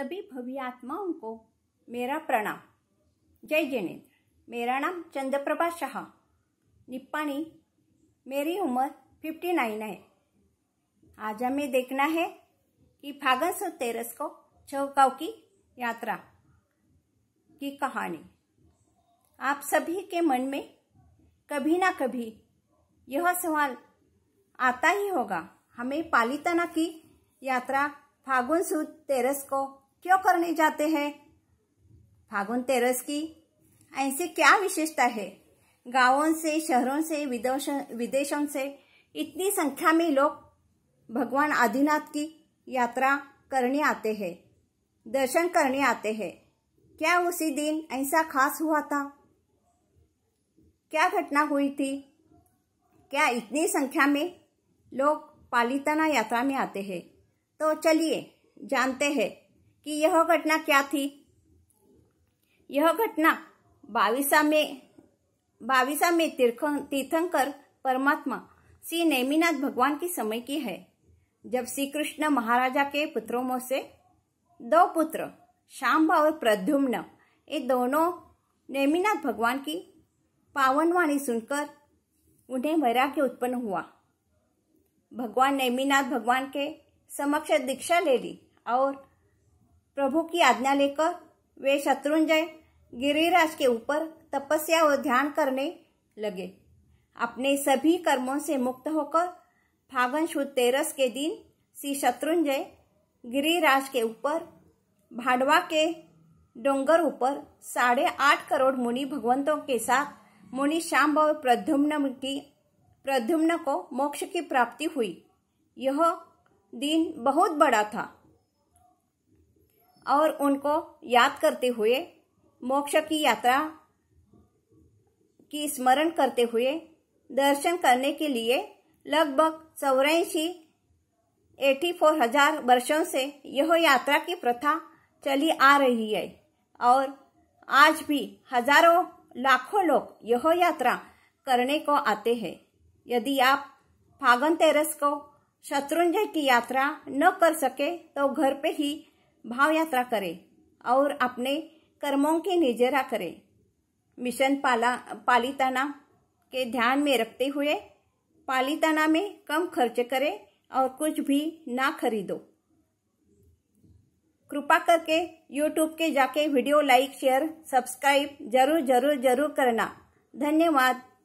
सभी आत्माओं को मेरा प्रणाम जय जिनेन्द्र मेरा नाम चंद्रप्रभा शाह निपाणी मेरी उम्र फिफ्टी नाइन है आज हमें देखना है कि फागन सौ तेरस को चौकाव की यात्रा की कहानी आप सभी के मन में कभी ना कभी यह सवाल आता ही होगा हमें पालीताना की यात्रा फागुन सुद तेरस को क्यों करने जाते हैं फागुन तेरस की ऐसी क्या विशेषता है गांवों से शहरों से विदेशों से इतनी संख्या में लोग भगवान आदिनाथ की यात्रा करने आते हैं दर्शन करने आते हैं क्या उसी दिन ऐसा खास हुआ था क्या घटना हुई थी क्या इतनी संख्या में लोग पालीताना यात्रा में आते हैं तो चलिए जानते हैं कि यह घटना क्या थी यह घटना बाविसा में बाविसा में तीर्थंकर परमात्मा श्री नैमीनाथ भगवान के समय की है जब श्री कृष्ण महाराजा के पुत्रों में से दो पुत्र श्याम और प्रद्युम्न ये दोनों नेमिनाथ भगवान की पावन वाणी सुनकर उन्हें वैराग्य उत्पन्न हुआ भगवान नेमिनाथ भगवान के समक्ष दीक्षा ले ली और प्रभु की आज्ञा लेकर वे शत्रुंजय गिरिराज के ऊपर तपस्या और ध्यान करने लगे अपने सभी कर्मों से मुक्त होकर फागन शुद्ध तेरस के दिन श्री शत्रुंजय गिरिराज के ऊपर भाडवा के डोंगर ऊपर साढ़े आठ करोड़ मुनि भगवंतों के साथ मुनि श्याम और प्रद्युम्न की प्रद्युम्न को मोक्ष की प्राप्ति हुई यह दिन बहुत बड़ा था और उनको याद करते हुए मोक्ष की यात्रा की स्मरण करते हुए दर्शन करने के लिए लगभग चौरासी एटी फोर हजार वर्षों से यह यात्रा की प्रथा चली आ रही है और आज भी हजारों लाखों लोग यह यात्रा करने को आते हैं यदि आप फागन तेरस को शत्रुंजय की यात्रा न कर सके तो घर पे ही भाव यात्रा करे और अपने कर्मों के निजरा करें मिशन पाला पालिताना के ध्यान में रखते हुए पालिताना में कम खर्च करें और कुछ भी ना खरीदो कृपा करके यूट्यूब के जाके वीडियो लाइक शेयर सब्सक्राइब जरूर जरूर जरूर करना धन्यवाद